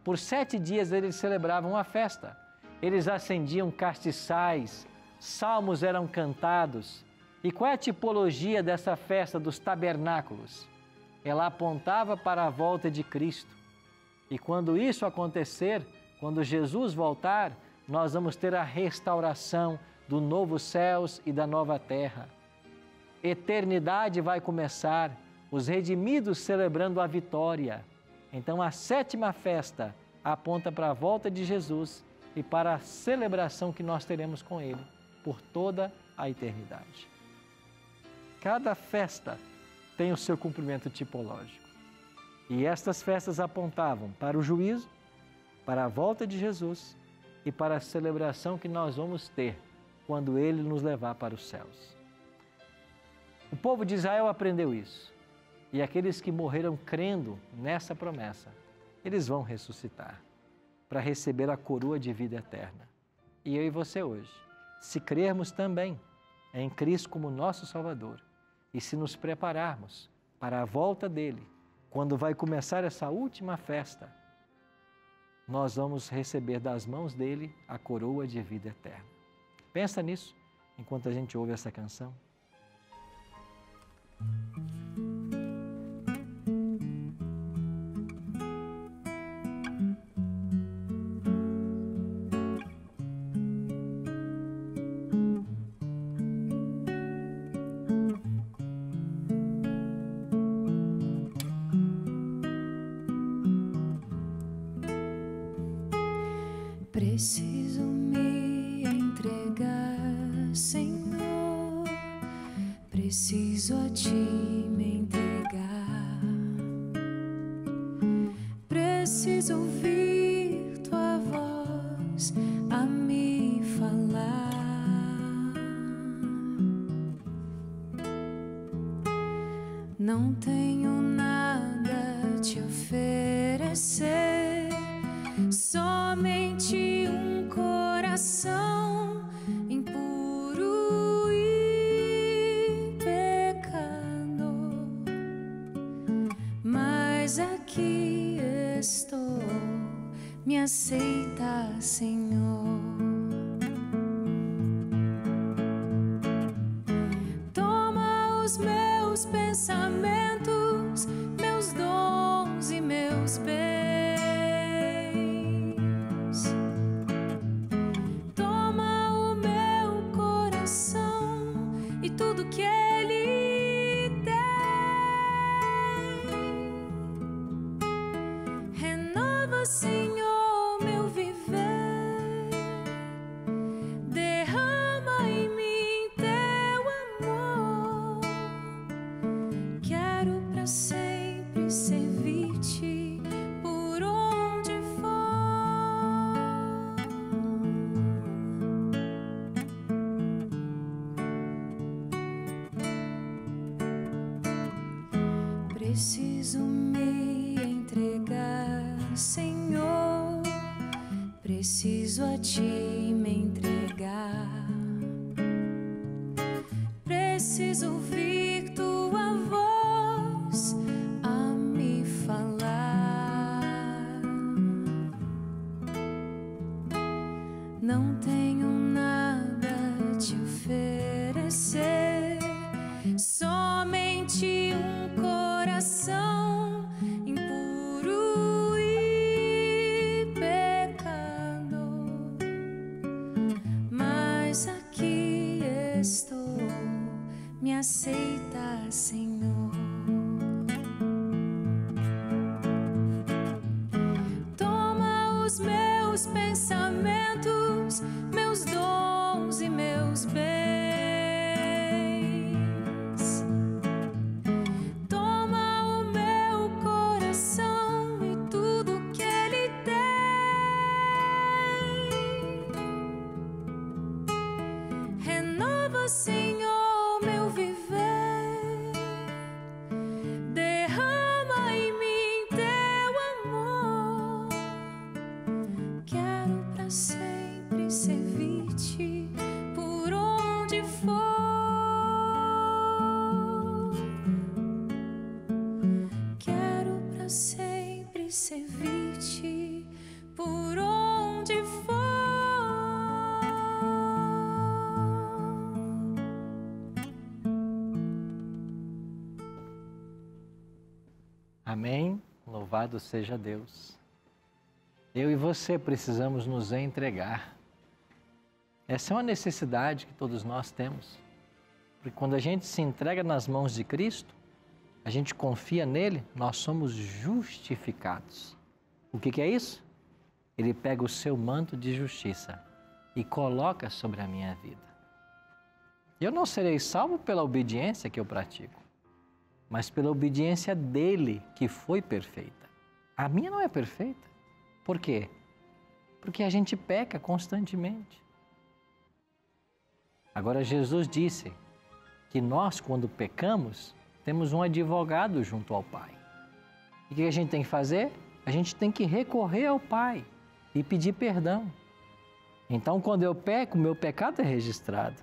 Por sete dias eles celebravam uma festa. Eles acendiam castiçais, salmos eram cantados. E qual é a tipologia dessa festa dos tabernáculos? Ela apontava para a volta de Cristo e quando isso acontecer, quando Jesus voltar, nós vamos ter a restauração do novo céus e da nova terra. Eternidade vai começar, os redimidos celebrando a vitória. Então a sétima festa aponta para a volta de Jesus e para a celebração que nós teremos com ele por toda a eternidade. Cada festa tem o seu cumprimento tipológico. E estas festas apontavam para o juízo, para a volta de Jesus e para a celebração que nós vamos ter quando ele nos levar para os céus. O povo de Israel aprendeu isso. E aqueles que morreram crendo nessa promessa, eles vão ressuscitar para receber a coroa de vida eterna. E eu e você hoje, se crermos também em Cristo como nosso Salvador e se nos prepararmos para a volta dele, quando vai começar essa última festa, nós vamos receber das mãos dele a coroa de vida eterna. Pensa nisso enquanto a gente ouve essa canção. see what you see. Louvado seja Deus. Eu e você precisamos nos entregar. Essa é uma necessidade que todos nós temos. Porque quando a gente se entrega nas mãos de Cristo, a gente confia nele, nós somos justificados. O que, que é isso? Ele pega o seu manto de justiça e coloca sobre a minha vida. Eu não serei salvo pela obediência que eu pratico, mas pela obediência dele que foi perfeita. A minha não é perfeita. Por quê? Porque a gente peca constantemente. Agora, Jesus disse que nós, quando pecamos, temos um advogado junto ao Pai. E o que a gente tem que fazer? A gente tem que recorrer ao Pai e pedir perdão. Então, quando eu peco, meu pecado é registrado.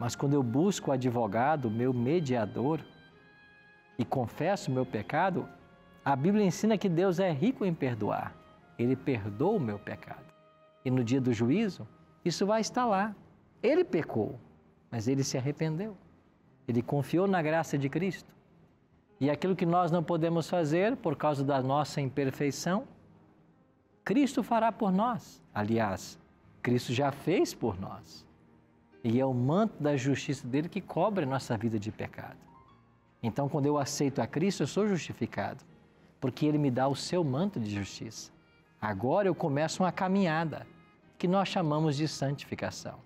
Mas quando eu busco o advogado, meu mediador, e confesso meu pecado, a Bíblia ensina que Deus é rico em perdoar. Ele perdoa o meu pecado. E no dia do juízo, isso vai estar lá. Ele pecou, mas ele se arrependeu. Ele confiou na graça de Cristo. E aquilo que nós não podemos fazer por causa da nossa imperfeição, Cristo fará por nós. Aliás, Cristo já fez por nós. E é o manto da justiça dele que cobre a nossa vida de pecado. Então, quando eu aceito a Cristo, eu sou justificado porque Ele me dá o seu manto de justiça. Agora eu começo uma caminhada que nós chamamos de santificação.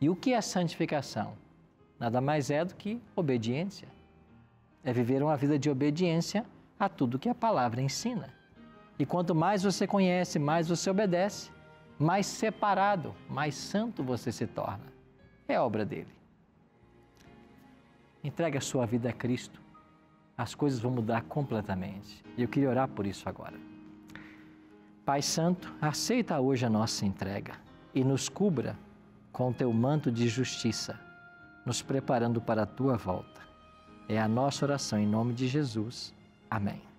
E o que é santificação? Nada mais é do que obediência. É viver uma vida de obediência a tudo que a palavra ensina. E quanto mais você conhece, mais você obedece, mais separado, mais santo você se torna. É obra dele. Entregue a sua vida a Cristo as coisas vão mudar completamente. E eu queria orar por isso agora. Pai Santo, aceita hoje a nossa entrega e nos cubra com o teu manto de justiça, nos preparando para a tua volta. É a nossa oração em nome de Jesus. Amém.